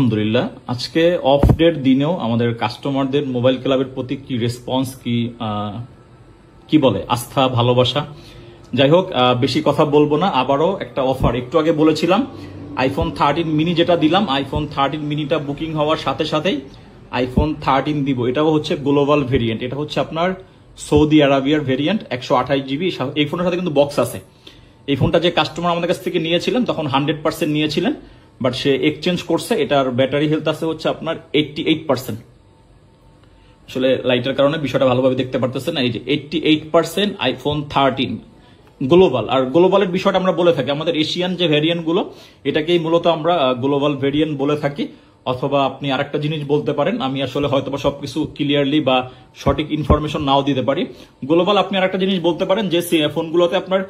আলহামদুলিল্লাহ আজকে of date দিনেও আমাদের কাস্টমারদের মোবাইল ক্লাবের প্রতি কি রেসপন্স কি কি বলে আস্থা ভালোবাসা যাই হোক বেশি কথা বলবো না আবারও একটা অফার একটু আগে বলেছিলাম আইফোন থার্টিন মিনি যেটা দিলাম আইফোন থার্টিন মিনিটা বুকিং হওয়ার সাথে সাথেই আইফোন থার্টিন দিব এটাও হচ্ছে গ্লোবাল ভেরিয়েন্ট এটা হচ্ছে আপনার সৌদি আরবিয়ার ভেরিয়েন্ট একশো আঠাশ জিবি এই ফোনের সাথে কিন্তু বক্স আছে এই ফোনটা যে কাস্টমার আমাদের কাছ থেকে নিয়েছিলেন তখন হান্ড্রেড পার্সেন্ট নিয়েছিলেন বাট সে এক্সচেঞ্জ করছে এটার ব্যাটারি হেলথ আছে হচ্ছে আপনার এইটটি এইট পার্সেন্ট আসলে লাইটের কারণে বিষয়টা ভালোভাবে দেখতে পারতেছে না এই যে eighty eight percent iPhone thirteen global আর গ্লোবালের বিষয়টা আমরা বলে থাকি আমাদের এশিয়ান যে ভ্যারিয়েন্টগুলো এটাকেই মূলত আমরা গ্লোবাল ভ্যারিয়েন্ট বলে থাকি অথবা আপনি আরেকটা জিনিস বলতে পারেন আমি আসলে হয়তোবা সবকিছু ক্লিয়ারলি বা সঠিক ইনফরমেশন নাও দিতে পারি গ্লোবাল আপনি আরেকটা জিনিস বলতে পারেন যে ফোনগুলোতে আপনার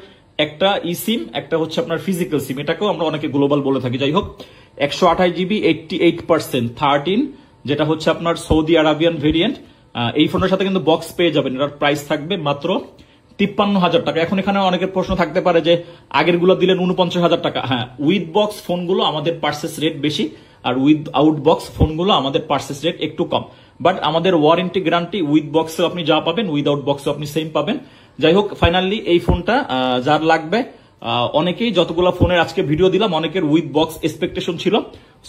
একটা ই সিম একটা হচ্ছে আপনার ফিজিক্যাল সিম এটাকেও আমরা অনেকে গ্লোবাল বলে থাকি যাই হোক একশো আঠাশ GB eighty eight percent thirteen যেটা হচ্ছে আপনার সৌদি আরবিয়ান ভেরিয়েন্ট এই ফোনের সাথে কিন্তু বক্স পেয়ে যাবেন এটার প্রাইস থাকবে মাত্র তিপ্পান্ন হাজার টাকা এখন এখানে অনেকের প্রশ্ন থাকতে পারে যে আগের গুলো দিলেন উনপঞ্চাশ হাজার টাকা হ্যাঁ উইথ বক্স ফোনগুলো আমাদের পার্সেস রেট বেশি আর উইথ আউট বক্স ফোনগুলো আমাদের পার্সেস রেট একটু কম বাট আমাদের ওয়ারেন্টি গ্যারান্টি উইথ বক্সেও আপনি যা পাবেন আউট বক্সও আপনি সেম পাবেন যাই হোক ফাইনালি এই ফোনটা যার লাগবে অনেকেই যতগুলো ফোনের আজকে ভিডিও দিলাম অনেকের উইথ বক্স এক্সপেকটেশন ছিল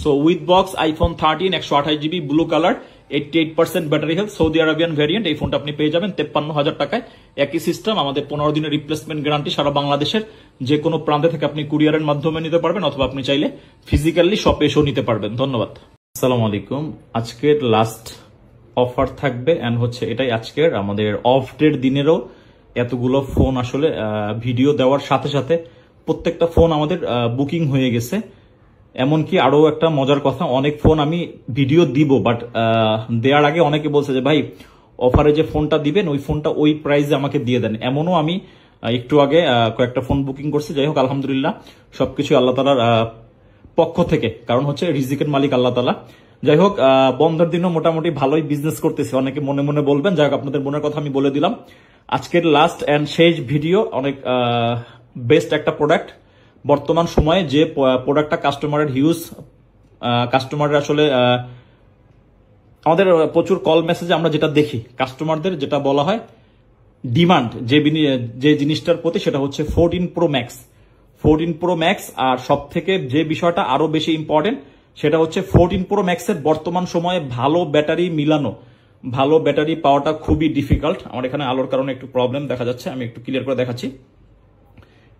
so with box iPhone thirteen একশো আঠাশ GB blue colour eighty eight percent battery health Saudi Arabian variant এই ফোনটা আপনি পেয়ে যাবেন তেপ্পান্ন হাজার টাকায় একই সিস্টেম আমাদের পনেরো দিনের রিপ্লেসমেন্ট গ্যারান্টি সারা বাংলাদেশের যে কোনো প্রান্তে থেকে আপনি কুরিয়ারের মাধ্যমে নিতে পারবেন অথবা আপনি চাইলে ফিজিক্যালি শপে এসেও নিতে পারবেন ধন্যবাদ আসসালামু আলাইকুম আজকের লাস্ট অফার থাকবে অ্যান্ড হচ্ছে এটাই আজকের আমাদের অফ ডের দিনেরও এতগুলো ফোন আসলে ভিডিও দেওয়ার সাথে সাথে প্রত্যেকটা ফোন আমাদের বুকিং হয়ে গেছে এমনকি আরও একটা মজার কথা অনেক ফোন আমি ভিডিও দিব বাট দেওয়ার আগে অনেকে বলছে যে ভাই অফারে যে ফোনটা দিবেন ওই ফোনটা ওই প্রাইসে আমাকে দিয়ে দেন এমনও আমি একটু আগে কয়েকটা ফোন বুকিং করছি যাই হোক আলহামদুলিল্লাহ সবকিছু আল্লাহ তালার পক্ষ থেকে কারণ হচ্ছে রিজিকের মালিক আল্লাহ তালা যাই হোক বন্ধের দিনও মোটামুটি ভালোই বিজনেস করতেছি অনেকে মনে মনে বলবেন যাই হোক আপনাদের মনের কথা আমি বলে দিলাম আজকের লাস্ট অ্যান্ড শেষ ভিডিও অনেক বেস্ট একটা প্রোডাক্ট বর্তমান সময়ে যে প্রোডাক্টটা কাস্টমারের হিউজ কাস্টমারের আসলে আমাদের প্রচুর কল মেসেজে আমরা যেটা দেখি কাস্টমারদের যেটা বলা হয় ডিমান্ড যে যে জিনিসটার প্রতি সেটা হচ্ছে fourteen pro max fourteen pro max আর সব থেকে যে বিষয়টা আরো বেশি ইম্পর্টেন্ট সেটা হচ্ছে ফোরটিন প্রো ম্যাক্সের বর্তমান সময়ে ভালো ব্যাটারি মিলানো ভালো ব্যাটারি পাওয়াটা খুবই ডিফিকাল্ট আমার এখানে আলোর কারণে একটু প্রবলেম দেখা যাচ্ছে আমি একটু ক্লিয়ার করে দেখাচ্ছি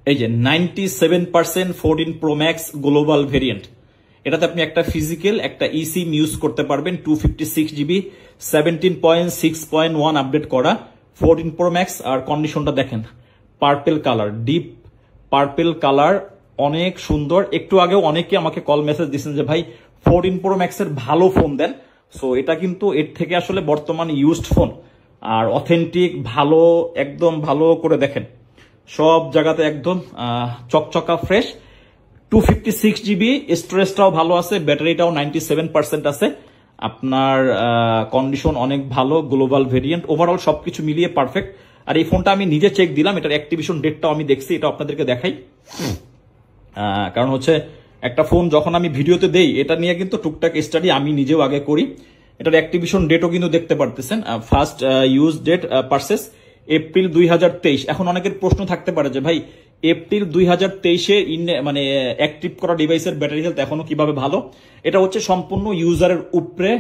এই যে ninety seven percent fourteen pro max global variant এটাতে আপনি একটা ফিজিক্যাল একটা ইসিম e ইউজ করতে পারবেন two fifty six GB seventeen point six point one update করা ফোরটিন প্রো ম্যাক্স আর কন্ডিশনটা দেখেন purple colour deep purple colour অনেক সুন্দর একটু আগেও অনেকে আমাকে কল মেসেজ দিচ্ছেন যে ভাই ফোরটিন প্রো ম্যাক্সের ভালো ফোন দেন সো এটা কিন্তু এর থেকে আসলে বর্তমান ইউজড ফোন আর অথেন্টিক ভালো একদম ভালো করে দেখেন সব জায়গাতে একদম চকচকা fresh two fifty six GB স্টোরেজটাও ভালো আছে ব্যাটারিটাও নাইনটি সেভেন পার্সেন্ট আছে আপনার কন্ডিশন অনেক ভালো গ্লোবাল ভেরিয়েন্ট ওভারঅল সবকিছু মিলিয়ে পারফেক্ট আর এই ফোনটা আমি নিজে চেক দিলাম এটার অ্যাক্টিভেশন ডেটটাও আমি দেখছি এটা আপনাদেরকে দেখাই কারণ হচ্ছে একটা ফোন যখন আমি ভিডিওতে দেই এটা নিয়ে কিন্তু টুকটাক স্টাডি আমি নিজেও আগে করি এটার অ্যাক্টিভেশন ডেটও কিন্তু দেখতে পারতেছেন first use date purchase April দুই এখন অনেকের প্রশ্ন থাকতে পারে যে ভাই এপ্রিল দুই হাজার তেইশে মানে অ্যাক্টিভ করা ডিভাইসের ব্যাটারি হেলথ এখনো কিভাবে ভালো এটা হচ্ছে সম্পূর্ণ ইউজারের উপরে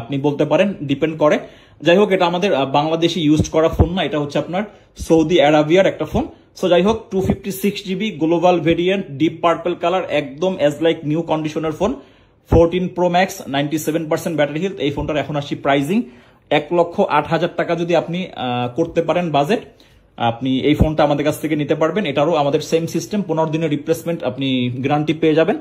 আপনি বলতে পারেন ডিপেন্ড করে যাই হোক এটা আমাদের বাংলাদেশে ইউজ করা ফোন না এটা হচ্ছে আপনার সৌদি আরাবিয়ার একটা ফোন সো যাই হোক two fifty six GB global variant deep purple colour একদম অ্যাজ লাইক নিউ কন্ডিশনের phone fourteen pro max ninety seven percent battery health এই ফোনটার এখন আসছি প্রাইজিং এক লক্ষ আট হাজার টাকা যদি আপনি করতে পারেন বাজেট আপনি এই ফোনটা আমাদের কাছ থেকে নিতে পারবেন এটারও আমাদের সেম সিস্টেম পনেরো দিনের রিপ্লেসমেন্ট আপনি গ্যারান্টি পেয়ে যাবেন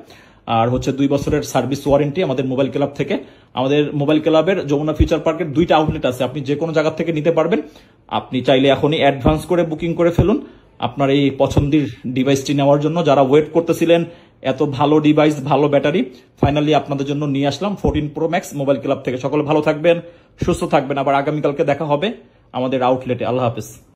আর হচ্ছে দুই বছরের সার্ভিস ওয়ারেন্টি আমাদের মোবাইল ক্লাব থেকে আমাদের মোবাইল ক্লাবের যমুনা ফিচার পার্কের দুইটা আউটলেট আছে আপনি যে কোনো জায়গা থেকে নিতে পারবেন আপনি চাইলে এখনই অ্যাডভান্স করে বুকিং করে ফেলুন আপনার এই পছন্দের ডিভাইসটি নেওয়ার জন্য যারা ওয়েট করতেছিলেন এত ভালো ডিভাইস ভালো ব্যাটারি ফাইনালি আপনাদের জন্য নিয়ে আসলাম fourteen pro max mobile club থেকে সকলে ভালো থাকবেন সুস্থ থাকবেন আবার আগামীকালকে দেখা হবে আমাদের আউটলেটে আল্লাহ হাফিজ